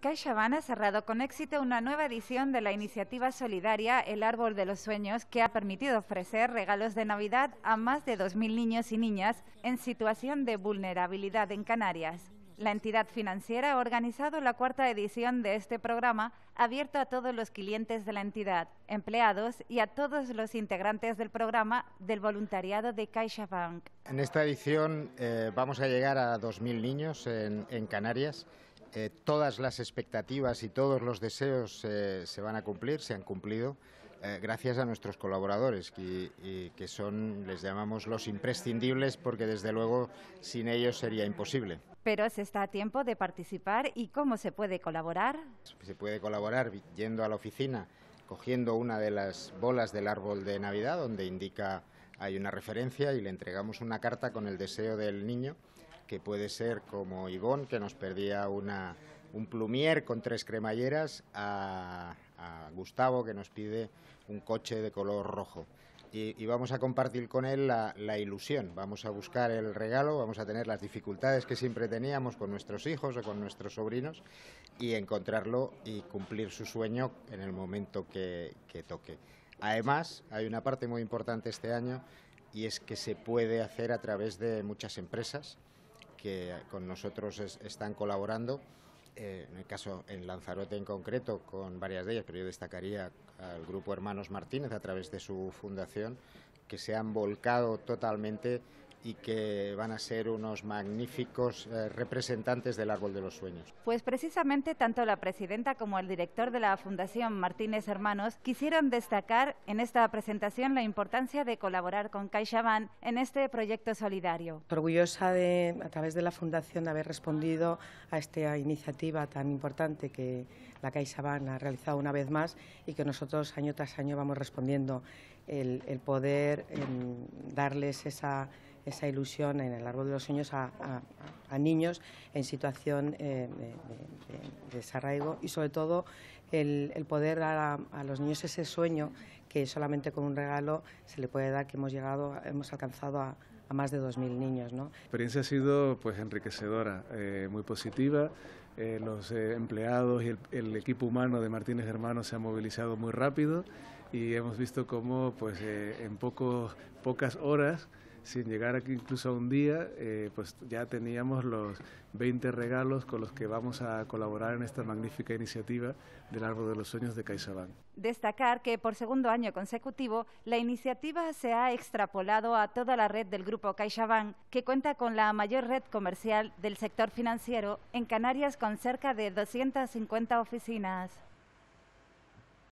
CaixaBank ha cerrado con éxito una nueva edición de la iniciativa solidaria El Árbol de los Sueños, que ha permitido ofrecer regalos de Navidad a más de 2.000 niños y niñas en situación de vulnerabilidad en Canarias. La entidad financiera ha organizado la cuarta edición de este programa, abierto a todos los clientes de la entidad, empleados y a todos los integrantes del programa del voluntariado de CaixaBank. En esta edición eh, vamos a llegar a 2.000 niños en Canarias eh, todas las expectativas y todos los deseos eh, se van a cumplir, se han cumplido, eh, gracias a nuestros colaboradores, que, que son, les llamamos los imprescindibles, porque desde luego sin ellos sería imposible. Pero se está a tiempo de participar y cómo se puede colaborar. Se puede colaborar yendo a la oficina, cogiendo una de las bolas del árbol de Navidad, donde indica hay una referencia y le entregamos una carta con el deseo del niño que puede ser como Ivón, que nos perdía una, un plumier con tres cremalleras, a, Gustavo, que nos pide un coche de color rojo. Y, vamos a compartir con él la, ilusión, vamos a buscar el regalo, vamos a tener las dificultades que siempre teníamos con nuestros hijos o con nuestros sobrinos y encontrarlo y cumplir su sueño en el momento que toque. Además, hay una parte muy importante este año y es que se puede hacer a través de muchas empresas que con nosotros están colaborando. Eh, en el caso en Lanzarote en concreto, con varias de ellas, pero yo destacaría al grupo Hermanos Martínez a través de su fundación, que se han volcado totalmente y que van a ser unos magníficos eh, representantes del árbol de los sueños. Pues precisamente tanto la presidenta como el director de la Fundación Martínez Hermanos quisieron destacar en esta presentación la importancia de colaborar con CaixaBank en este proyecto solidario. Orgullosa de a través de la fundación de haber respondido a esta iniciativa tan importante que la CaixaBank ha realizado una vez más y que nosotros año tras año vamos respondiendo el, poder darles esa esa ilusión en el árbol de los sueños a, niños en situación eh, de, desarraigo y sobre todo el, poder dar a, los niños ese sueño que solamente con un regalo se le puede dar que hemos llegado, hemos alcanzado a, más de 2.000 niños. ¿no? La experiencia ha sido pues, enriquecedora, eh, muy positiva. Eh, los empleados y el, equipo humano de Martínez Hermanos se ha movilizado muy rápido y hemos visto cómo pues, en pocos, pocas horas sin llegar aquí incluso a un día, eh, pues ya teníamos los 20 regalos con los que vamos a colaborar en esta magnífica iniciativa del Árbol de los Sueños de CaixaBank. Destacar que por segundo año consecutivo la iniciativa se ha extrapolado a toda la red del grupo CaixaBank, que cuenta con la mayor red comercial del sector financiero en Canarias con cerca de 250 oficinas.